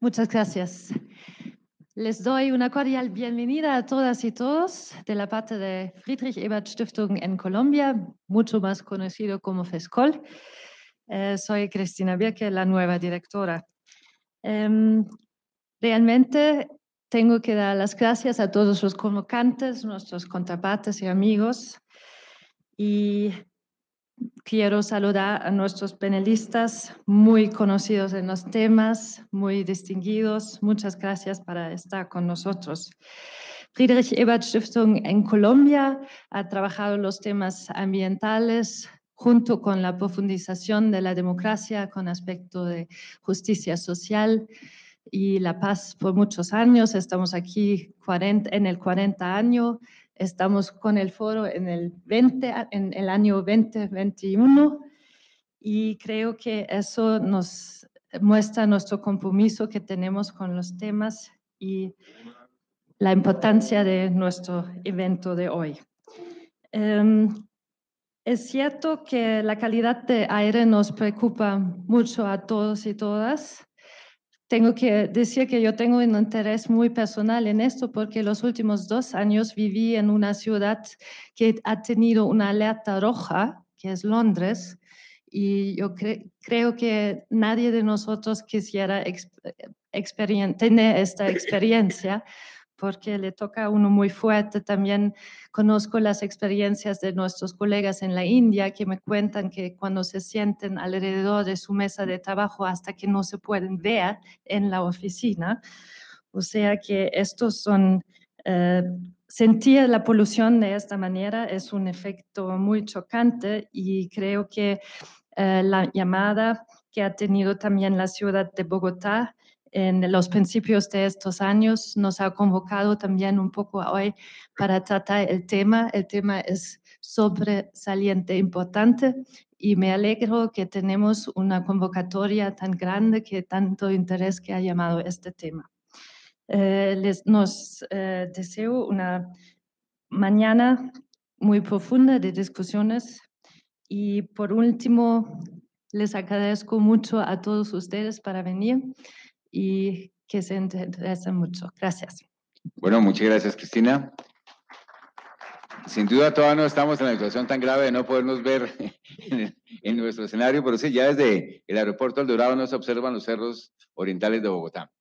Muchas gracias. Les doy una cordial bienvenida a todas y todos de la parte de Friedrich Ebert Stiftung en Colombia, mucho más conocido como FESCOL. Eh, soy Cristina Birke, la nueva directora. Em, realmente tengo que dar las gracias a todos los convocantes, nuestros contrapartes y amigos. Y quiero saludar a nuestros panelistas muy conocidos en los temas, muy distinguidos. Muchas gracias para estar con nosotros. Friedrich Ebert Stiftung en Colombia ha trabajado los temas ambientales junto con la profundización de la democracia con aspecto de justicia social y La Paz por muchos años. Estamos aquí 40, en el 40 año, estamos con el foro en el, 20, en el año 2021 y creo que eso nos muestra nuestro compromiso que tenemos con los temas y la importancia de nuestro evento de hoy. Em, es cierto que la calidad de aire nos preocupa mucho a todos y todas tengo que decir que yo tengo un interés muy personal en esto porque los últimos dos años viví en una ciudad que ha tenido una alerta roja, que es Londres, y yo creo que nadie de nosotros quisiera eh, tener esta experiencia porque le toca a uno muy fuerte. También conozco las experiencias de nuestros colegas en la India que me cuentan que cuando se sienten alrededor de su mesa de trabajo hasta que no se pueden ver en la oficina. O sea que estos son... Eh, sentir la polución de esta manera es un efecto muy chocante y creo que eh, la llamada que ha tenido también la ciudad de Bogotá en los principios de estos años nos ha convocado también un poco hoy para tratar el tema. El tema es sobresaliente, importante y me alegro que tenemos una convocatoria tan grande que tanto interés que ha llamado este tema. Eh, les nos eh, deseo una mañana muy profunda de discusiones y por último les agradezco mucho a todos ustedes para venir y que se interesen mucho. Gracias. Bueno, muchas gracias, Cristina. Sin duda, todavía no estamos en la situación tan grave de no podernos ver en, nuestro escenario, pero sí, ya desde el aeropuerto El Dorado no se observan los cerros orientales de Bogotá.